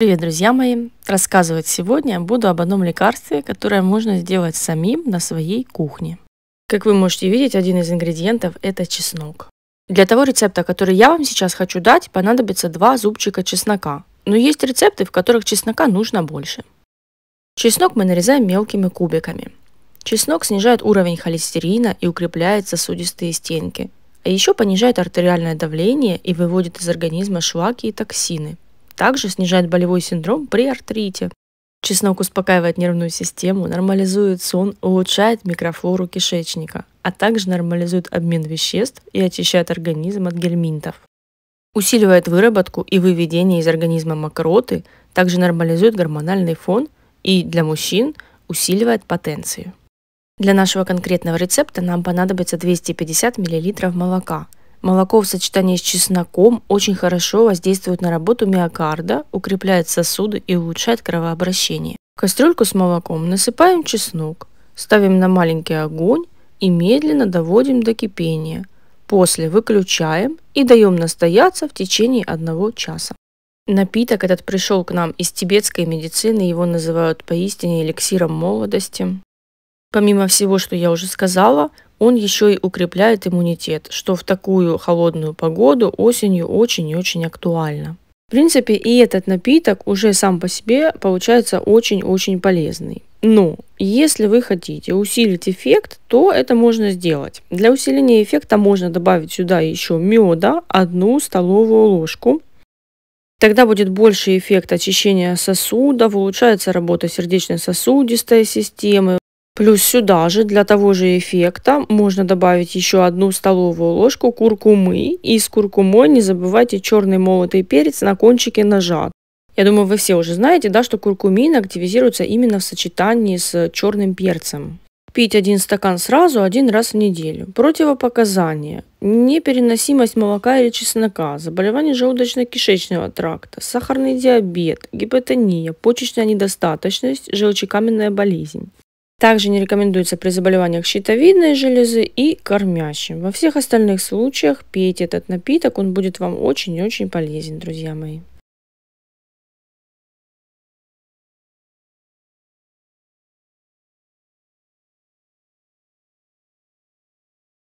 Привет, друзья мои! Рассказывать сегодня я буду об одном лекарстве, которое можно сделать самим на своей кухне. Как вы можете видеть, один из ингредиентов – это чеснок. Для того рецепта, который я вам сейчас хочу дать, понадобится 2 зубчика чеснока. Но есть рецепты, в которых чеснока нужно больше. Чеснок мы нарезаем мелкими кубиками. Чеснок снижает уровень холестерина и укрепляет сосудистые стенки, а еще понижает артериальное давление и выводит из организма шлаки и токсины – также снижает болевой синдром при артрите. Чеснок успокаивает нервную систему, нормализует сон, улучшает микрофлору кишечника, а также нормализует обмен веществ и очищает организм от гельминтов. Усиливает выработку и выведение из организма мокроты, также нормализует гормональный фон и для мужчин усиливает потенцию. Для нашего конкретного рецепта нам понадобится 250 мл молока – Молоко в сочетании с чесноком очень хорошо воздействует на работу миокарда, укрепляет сосуды и улучшает кровообращение. В кастрюльку с молоком насыпаем чеснок, ставим на маленький огонь и медленно доводим до кипения. После выключаем и даем настояться в течение одного часа. Напиток этот пришел к нам из тибетской медицины, его называют поистине эликсиром молодости. Помимо всего, что я уже сказала, он еще и укрепляет иммунитет, что в такую холодную погоду осенью очень и очень актуально. В принципе, и этот напиток уже сам по себе получается очень-очень полезный. Но если вы хотите усилить эффект, то это можно сделать. Для усиления эффекта можно добавить сюда еще меда, одну столовую ложку. Тогда будет больше эффект очищения сосудов, улучшается работа сердечно-сосудистой системы, Плюс сюда же для того же эффекта можно добавить еще одну столовую ложку куркумы. И с куркумой не забывайте черный молотый перец на кончике ножа. Я думаю, вы все уже знаете, да, что куркумин активизируется именно в сочетании с черным перцем. Пить один стакан сразу один раз в неделю. Противопоказания. Непереносимость молока или чеснока, заболевание желудочно-кишечного тракта, сахарный диабет, гипотония, почечная недостаточность, желчекаменная болезнь. Также не рекомендуется при заболеваниях щитовидной железы и кормящим. Во всех остальных случаях пейте этот напиток, он будет вам очень-очень полезен, друзья мои.